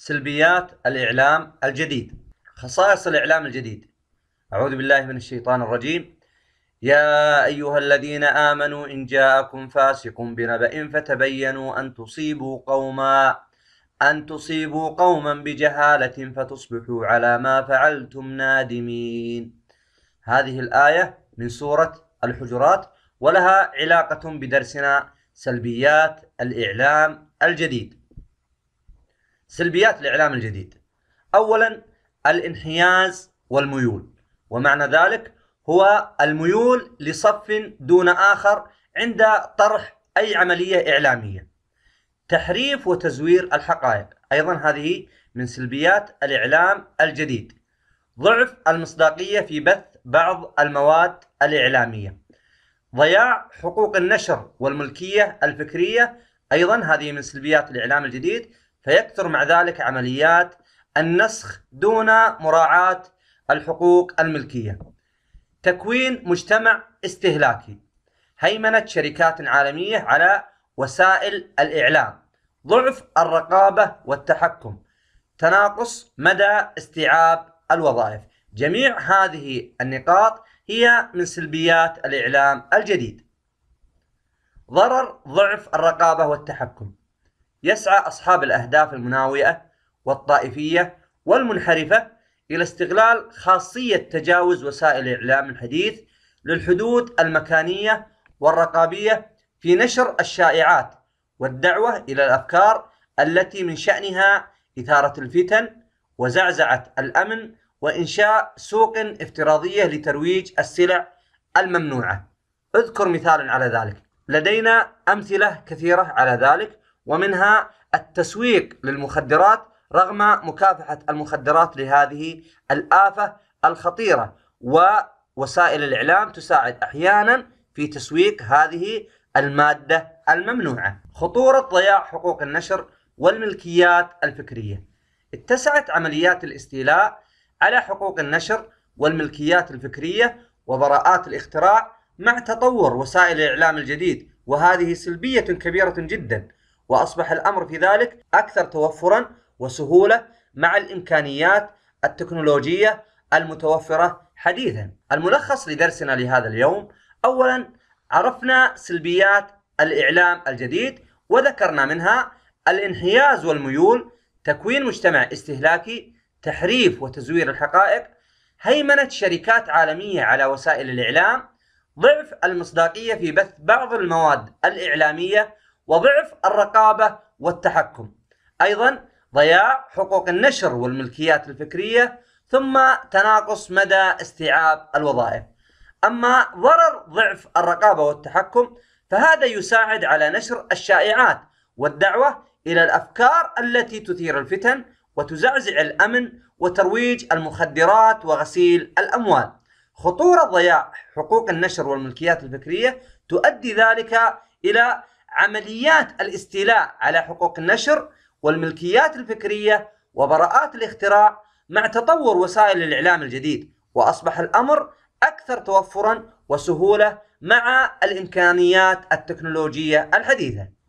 سلبيات الإعلام الجديد خصائص الإعلام الجديد أعوذ بالله من الشيطان الرجيم يا أيها الذين آمنوا إن جاءكم فاسق بنبأ فتبينوا أن تصيبوا قوما أن تصيبوا قوما بجهالة فتصبحوا على ما فعلتم نادمين هذه الآية من سورة الحجرات ولها علاقة بدرسنا سلبيات الإعلام الجديد سلبيات الإعلام الجديد أولا الانحياز والميول ومعنى ذلك هو الميول لصف دون آخر عند طرح أي عملية إعلامية تحريف وتزوير الحقائق أيضا هذه من سلبيات الإعلام الجديد ضعف المصداقية في بث بعض المواد الإعلامية ضياع حقوق النشر والملكية الفكرية أيضا هذه من سلبيات الإعلام الجديد فيكثر مع ذلك عمليات النسخ دون مراعاة الحقوق الملكية تكوين مجتمع استهلاكي هيمنة شركات عالمية على وسائل الإعلام ضعف الرقابة والتحكم تناقص مدى استيعاب الوظائف جميع هذه النقاط هي من سلبيات الإعلام الجديد ضرر ضعف الرقابة والتحكم يسعى أصحاب الأهداف المناوئة والطائفية والمنحرفة إلى استغلال خاصية تجاوز وسائل الإعلام الحديث للحدود المكانية والرقابية في نشر الشائعات والدعوة إلى الأفكار التي من شأنها إثارة الفتن وزعزعة الأمن وإنشاء سوق افتراضية لترويج السلع الممنوعة. اذكر مثالا على ذلك. لدينا أمثلة كثيرة على ذلك ومنها التسويق للمخدرات رغم مكافحة المخدرات لهذه الآفة الخطيرة ووسائل الإعلام تساعد أحيانا في تسويق هذه المادة الممنوعة خطورة ضياع حقوق النشر والملكيات الفكرية اتسعت عمليات الاستيلاء على حقوق النشر والملكيات الفكرية وبراءات الاختراع مع تطور وسائل الإعلام الجديد وهذه سلبية كبيرة جدا وأصبح الأمر في ذلك أكثر توفرا وسهولة مع الإمكانيات التكنولوجية المتوفرة حديثا الملخص لدرسنا لهذا اليوم أولا عرفنا سلبيات الإعلام الجديد وذكرنا منها الانحياز والميول تكوين مجتمع استهلاكي تحريف وتزوير الحقائق هيمنة شركات عالمية على وسائل الإعلام ضعف المصداقية في بث بعض المواد الإعلامية وضعف الرقابة والتحكم أيضا ضياع حقوق النشر والملكيات الفكرية ثم تناقص مدى استيعاب الوظائف أما ضرر ضعف الرقابة والتحكم فهذا يساعد على نشر الشائعات والدعوة إلى الأفكار التي تثير الفتن وتزعزع الأمن وترويج المخدرات وغسيل الأموال خطورة ضياع حقوق النشر والملكيات الفكرية تؤدي ذلك إلى عمليات الاستيلاء على حقوق النشر والملكيات الفكرية وبراءات الاختراع مع تطور وسائل الإعلام الجديد وأصبح الأمر أكثر توفرا وسهولة مع الإمكانيات التكنولوجية الحديثة